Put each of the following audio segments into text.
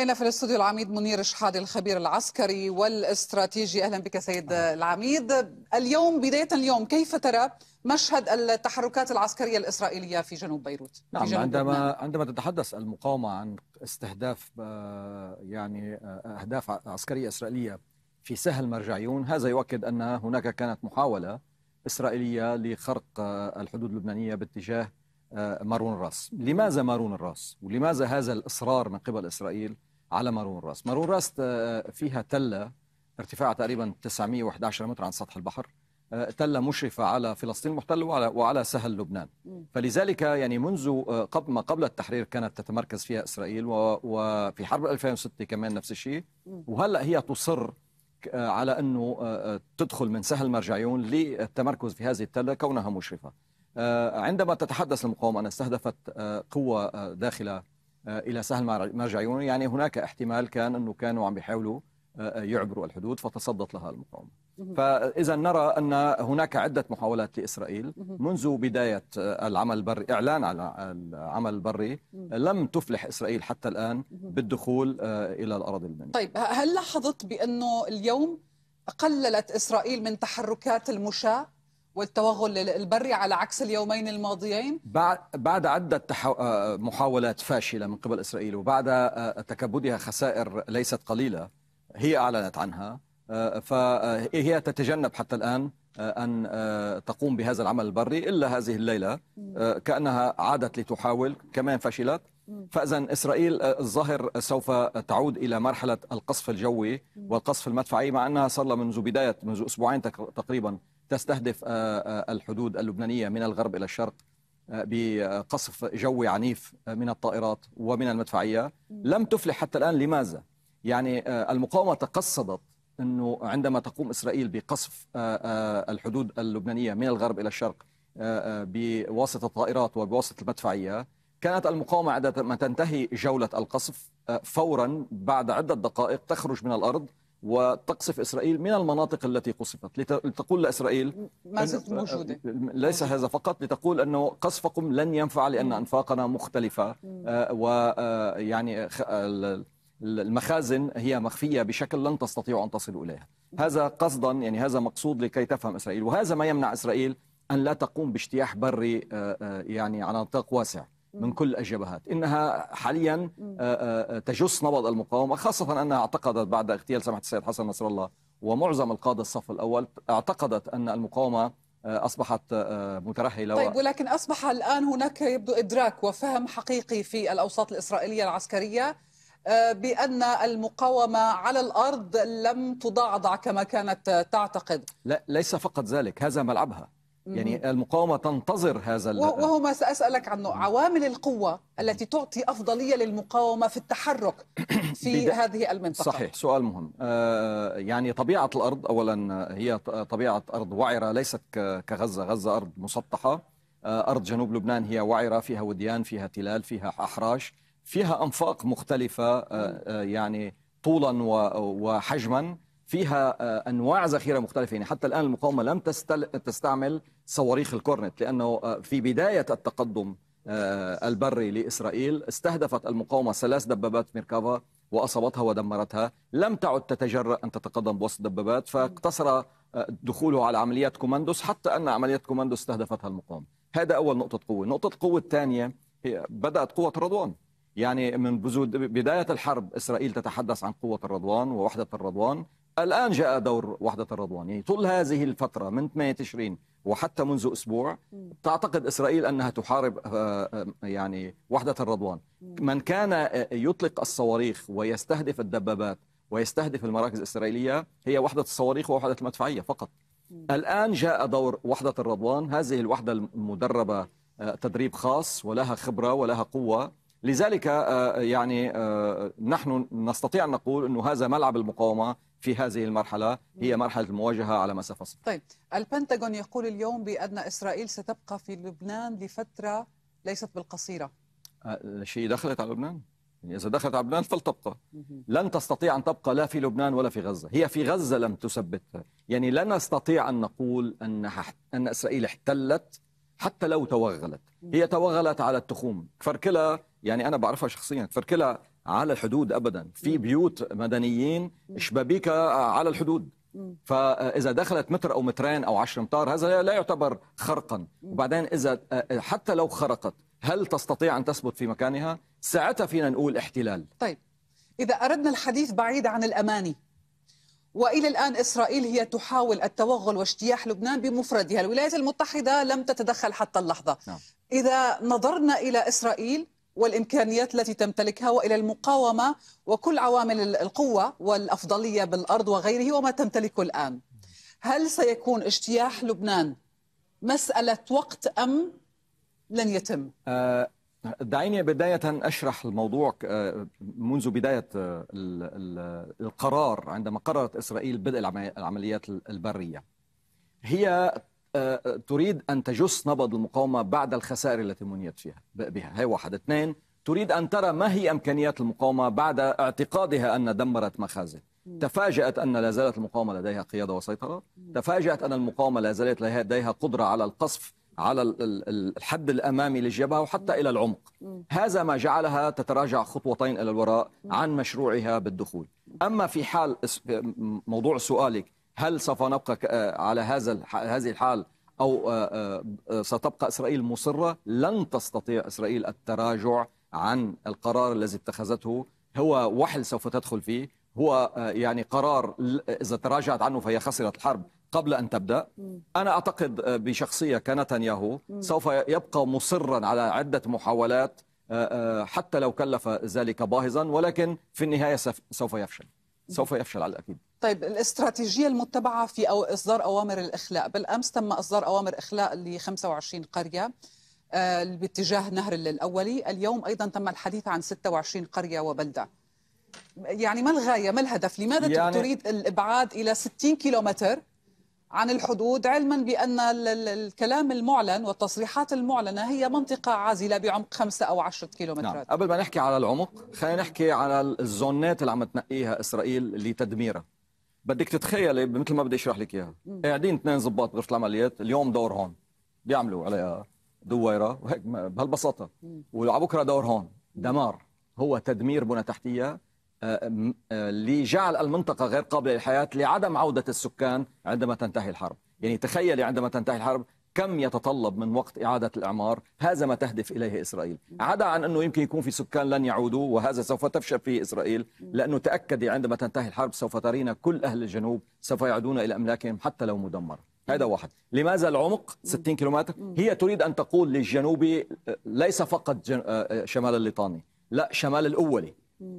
هنا في الاستوديو العميد منير شحاد الخبير العسكري والاستراتيجي اهلا بك سيد العميد اليوم بدايه اليوم كيف ترى مشهد التحركات العسكريه الاسرائيليه في جنوب بيروت نعم جنوب عندما بيروت. عندما تتحدث المقاومه عن استهداف آه، يعني آه، اهداف عسكريه اسرائيليه في سهل مرجعيون هذا يؤكد ان هناك كانت محاوله اسرائيليه لخرق آه، الحدود اللبنانيه باتجاه مارون الراس لماذا مارون الراس ولماذا هذا الاصرار من قبل اسرائيل على مارون راست مارون راست آه، فيها تلة ارتفاعها تقريبا 911 متر عن سطح البحر آه، تلة مشرفة على فلسطين المحتلة وعلى, وعلى سهل لبنان فلذلك يعني منذ آه، قبل ما قبل التحرير كانت تتمركز فيها إسرائيل وفي حرب 2006 كمان نفس الشيء وهلأ هي تصر على أنه تدخل من سهل مرجعيون للتمركز في هذه التلة كونها مشرفة عندما تتحدث المقاومة أن استهدفت قوة داخلة آه، إلى سهل مرجع يوناني يعني هناك احتمال كان أنه كانوا عم بيحاولوا آه، آه، يعبروا الحدود فتصدت لها المقاومة فإذا نرى أن هناك عدة محاولات لإسرائيل منذ بداية العمل البري إعلان على العمل البري لم تفلح إسرائيل حتى الآن بالدخول إلى الأراضي المدنية طيب هل لاحظت بأنه اليوم قللت إسرائيل من تحركات المشاة والتوغل البري على عكس اليومين الماضيين بعد بعد عده آه، محاولات فاشله من قبل اسرائيل وبعد آه، تكبدها خسائر ليست قليله هي اعلنت عنها آه، فهي تتجنب حتى الان ان تقوم بهذا العمل البري الا هذه الليله كانها عادت لتحاول كمان فشلت فاذا اسرائيل الظاهر سوف تعود الى مرحله القصف الجوي والقصف المدفعي مع انها صار منذ بدايه منذ اسبوعين تقريبا تستهدف آه، آه، الحدود اللبنانية من الغرب إلى الشرق آه، بقصف جوي عنيف من الطائرات ومن المدفعية لم تفلح حتى الآن لماذا؟ يعني المقاومة تقصدت أنه عندما تقوم إسرائيل بقصف الحدود اللبنانية من الغرب إلى الشرق بواسطة الطائرات وبواسطة المدفعية كانت المقاومة عندما تنتهي جولة القصف فورا بعد عدة دقائق تخرج من الأرض وتقصف إسرائيل من المناطق التي قصفت لتقول لإسرائيل ما زلت موجودة ليس هذا فقط لتقول أنه قصفكم لن ينفع لأن أنفاقنا مختلفة آه، ويعني آه، المخازن هي مخفية بشكل لن تستطيعوا أن تصلوا إليها هذا قصدا يعني هذا مقصود لكي تفهم إسرائيل وهذا ما يمنع إسرائيل أن لا تقوم باجتياح بري آه، يعني على نطاق واسع من كل الجبهات إنها حاليا آه، آه، آه، تجس نبض المقاومة خاصة أنها اعتقدت بعد اغتيال سماحة السيد حسن نصر الله ومعظم القادة الصف الأول اعتقدت أن المقاومة أصبحت مترهلة طيب ولكن أصبح الآن هناك يبدو إدراك وفهم حقيقي في الأوساط الإسرائيلية العسكرية بأن المقاومة على الأرض لم تضعضع كما كانت تعتقد لا ليس فقط ذلك هذا ملعبها يعني المقاومة تنتظر هذا وهو ما سأسألك عنه عوامل القوة التي تعطي أفضلية للمقاومة في التحرك في هذه المنطقة صحيح سؤال مهم آه، يعني طبيعة الأرض أولا هي طبيعة أرض وعرة ليست كغزة غزة أرض مسطحة آه، أرض جنوب لبنان هي وعرة فيها وديان فيها تلال فيها أحراش فيها أنفاق مختلفة آه، يعني طولا وحجما فيها آه، انواع ذخيره مختلفه يعني حتى الان المقاومه لم تستل... تستعمل صواريخ الكورنت لانه آه، في بدايه التقدم آه، البري لاسرائيل استهدفت المقاومه ثلاث دبابات ميركافا واصابتها ودمرتها، لم تعد تتجرأ ان تتقدم بوسط الدبابات فاقتصر دخوله على عمليات كوماندوس حتى ان عمليات كوماندوس استهدفتها المقاومه. هذا اول نقطه قوه، نقطه القوه الثانيه هي بدات قوه رضوان يعني من بداية الحرب إسرائيل تتحدث عن قوة الرضوان ووحدة الرضوان الآن جاء دور وحدة الرضوان يعني طول هذه الفترة من 8 تشرين وحتى منذ أسبوع تعتقد إسرائيل أنها تحارب آه، آه، يعني وحدة الرضوان من كان آه، يطلق الصواريخ ويستهدف الدبابات ويستهدف المراكز الإسرائيلية هي وحدة الصواريخ ووحدة المدفعية فقط الآن جاء دور وحدة الرضوان هذه الوحدة المدربة تدريب خاص ولها خبرة ولها قوة لذلك يعني نحن نستطيع أن نقول أنه هذا ملعب المقاومة في هذه المرحلة هي مرحلة المواجهة على مسافة صفر طيب البنتاغون يقول اليوم بأن إسرائيل ستبقى في لبنان لفترة ليست بالقصيرة أه، شيء دخلت على لبنان إذا دخلت على لبنان فلتبقى لن تستطيع أن تبقى لا في لبنان ولا في غزة هي في غزة لم تثبتها يعني لا نستطيع أن نقول أنها أن إسرائيل احتلت حتى لو توغلت هي توغلت على التخوم فركلا يعني أنا بعرفها شخصيا فركلا على الحدود ابدا في بيوت مدنيين شبابيكه على الحدود فاذا دخلت متر او مترين او 10 امتار هذا لا يعتبر خرقا وبعدين اذا آه، حتى لو خرقت هل تستطيع ان تثبت في مكانها ساعتها فينا نقول احتلال طيب اذا اردنا الحديث بعيد عن الاماني والى الان اسرائيل هي تحاول التوغل واجتياح لبنان بمفردها الولايات المتحده لم تتدخل حتى اللحظه نعم. اذا نظرنا الى اسرائيل والامكانيات التي تمتلكها والى المقاومه وكل عوامل القوه والافضليه بالارض وغيره وما تمتلكه الان. هل سيكون اجتياح لبنان مساله وقت ام لن يتم؟ آه، دعيني بداية أشرح الموضوع آه، منذ بداية آه، القرار عندما قررت إسرائيل بدء العمليات البرية هي آه، آه، تريد أن تجس نبض المقاومة بعد الخسائر التي منيت فيها بها هي واحد اثنين تريد أن ترى ما هي إمكانيات المقاومة بعد اعتقادها أن دمرت مخازن تفاجأت أن لا زالت المقاومة لديها قيادة وسيطرة تفاجأت أن المقاومة لا زالت لديها قدرة على القصف على الحد الأمامي للجبهة وحتى إلى العمق هذا ما جعلها تتراجع خطوتين إلى الوراء عن مشروعها بالدخول أما في حال موضوع سؤالك هل سوف نبقى آه، على هذا هذه الحال أو آه، آه، ستبقى إسرائيل مصرة لن تستطيع إسرائيل التراجع عن القرار الذي اتخذته هو وحل سوف تدخل فيه هو يعني قرار إذا تراجعت عنه فهي خسرت الحرب قبل أن تبدأ أنا أعتقد بشخصية كنتنياهو سوف يبقى مصرا على عدة محاولات حتى لو كلف ذلك باهظا ولكن في النهاية سوف يفشل سوف يفشل على الاكيد طيب الاستراتيجيه المتبعه في أو اصدار اوامر الاخلاء بالامس تم اصدار اوامر اخلاء ل 25 قريه آه، باتجاه نهر الاولي اليوم ايضا تم الحديث عن 26 قريه وبلده يعني ما الغايه ما الهدف لماذا يعني تريد الابعاد الى 60 كيلومتر عن الحدود علما بأن الكلام المعلن والتصريحات المعلنة هي منطقة عازلة بعمق خمسة أو عشرة نعم. كيلومترات نعم. قبل ما نحكي على العمق خلينا نحكي على الزونات اللي عم تنقيها إسرائيل لتدميرها بدك تتخيلي مثل ما بدي اشرح لك اياها قاعدين اثنين ضباط بغرفه العمليات اليوم دور هون بيعملوا عليها دويره وهيك بهالبساطه وبكره دور هون دمار هو تدمير بنى تحتيه آه، آه، لجعل المنطقة غير قابلة للحياة لعدم عودة السكان عندما تنتهي الحرب يعني تخيلي عندما تنتهي الحرب كم يتطلب من وقت إعادة الإعمار هذا ما تهدف إليه إسرائيل عدا عن أنه يمكن يكون في سكان لن يعودوا وهذا سوف تفشل فيه إسرائيل لأنه تأكدي عندما تنتهي الحرب سوف ترين كل أهل الجنوب سوف يعودون إلى أملاكهم حتى لو مدمرة هذا واحد لماذا العمق 60 كيلومتر هي تريد أن تقول للجنوبي آه، ليس فقط شمال الليطاني لا شمال الأولي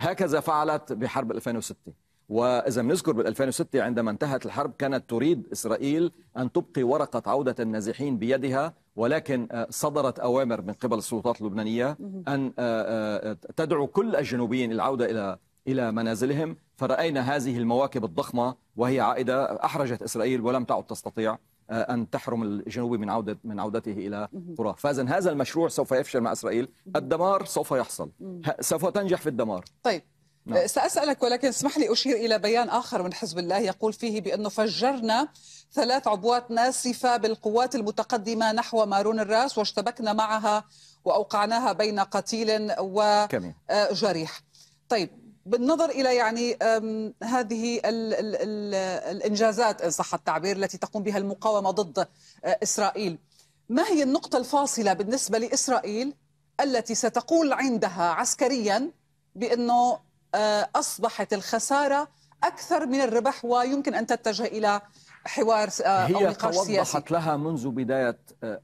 هكذا فعلت بحرب 2006 وإذا بنذكر بال 2006 عندما انتهت الحرب كانت تريد إسرائيل أن تبقي ورقة عودة النازحين بيدها ولكن آه، صدرت أوامر من قبل السلطات اللبنانية أن آه، آه، تدعو كل الجنوبيين العودة إلى إلى منازلهم فرأينا هذه المواكب الضخمة وهي عائدة أحرجت إسرائيل ولم تعد تستطيع آه، ان تحرم الجنوبي من عوده من عودته الى قرى فاذا هذا المشروع سوف يفشل مع اسرائيل الدمار سوف يحصل سوف تنجح في الدمار طيب نعم. آه، سأسألك ولكن اسمح لي أشير إلى بيان آخر من حزب الله يقول فيه بأنه فجرنا ثلاث عبوات ناسفة بالقوات المتقدمة نحو مارون الراس واشتبكنا معها وأوقعناها بين قتيل وجريح آه، طيب بالنظر الى يعني هذه ال ال ال الانجازات ان صح التعبير التي تقوم بها المقاومه ضد اسرائيل ما هي النقطه الفاصله بالنسبه لاسرائيل التي ستقول عندها عسكريا بانه اصبحت الخساره اكثر من الربح ويمكن ان تتجه الى حوار او هي نقاش سياسي وضحت لها منذ بدايه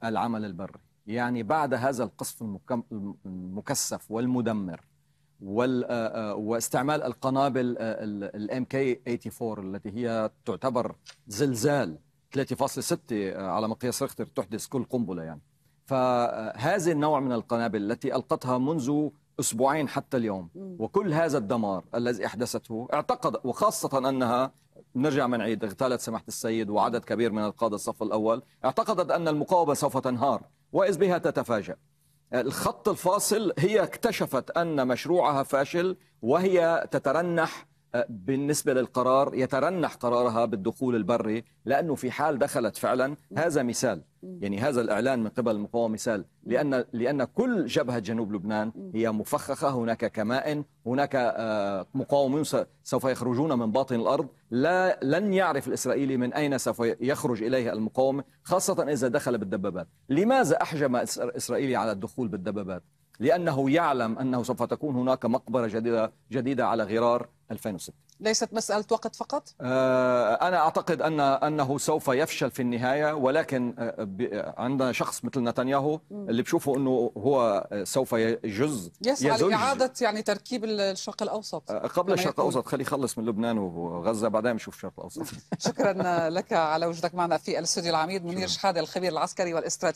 العمل البري يعني بعد هذا القصف المكثف والمدمر آه، آه، واستعمال القنابل الام كي 84 التي هي تعتبر زلزال 3.6 آه، على مقياس ريختر تحدث كل قنبله يعني فهذه النوع من القنابل التي القتها منذ اسبوعين حتى اليوم وكل هذا الدمار الذي احدثته اعتقد وخاصه انها نرجع من عيد اغتالت سماحه السيد وعدد كبير من القاده الصف الاول اعتقدت ان المقاومه سوف تنهار واذ بها تتفاجأ الخط الفاصل هي اكتشفت أن مشروعها فاشل وهي تترنح بالنسبة للقرار يترنح قرارها بالدخول البري لأنه في حال دخلت فعلا هذا مثال يعني هذا الإعلان من قبل المقاومة مثال لأن, لأن كل جبهة جنوب لبنان هي مفخخة هناك كمائن هناك آه، مقاومون سوف يخرجون من باطن الأرض لا لن يعرف الإسرائيلي من أين سوف يخرج إليه المقاومة خاصة إذا دخل بالدبابات لماذا أحجم إسرائيلي على الدخول بالدبابات لأنه يعلم أنه سوف تكون هناك مقبرة جديدة, جديدة على غرار 2006 ليست مسألة وقت فقط؟ آه، أنا أعتقد أن أنه سوف يفشل في النهاية ولكن آه، عندنا شخص مثل نتنياهو اللي بشوفه أنه هو سوف يجز يسعى لإعادة يعني تركيب الشرق الأوسط آه، قبل الشرق الأوسط خلي يخلص من لبنان وغزة بعدين نشوف الشرق الأوسط شكرا لك على وجودك معنا في الاستوديو العميد منير شحادة الخبير العسكري والاستراتيجي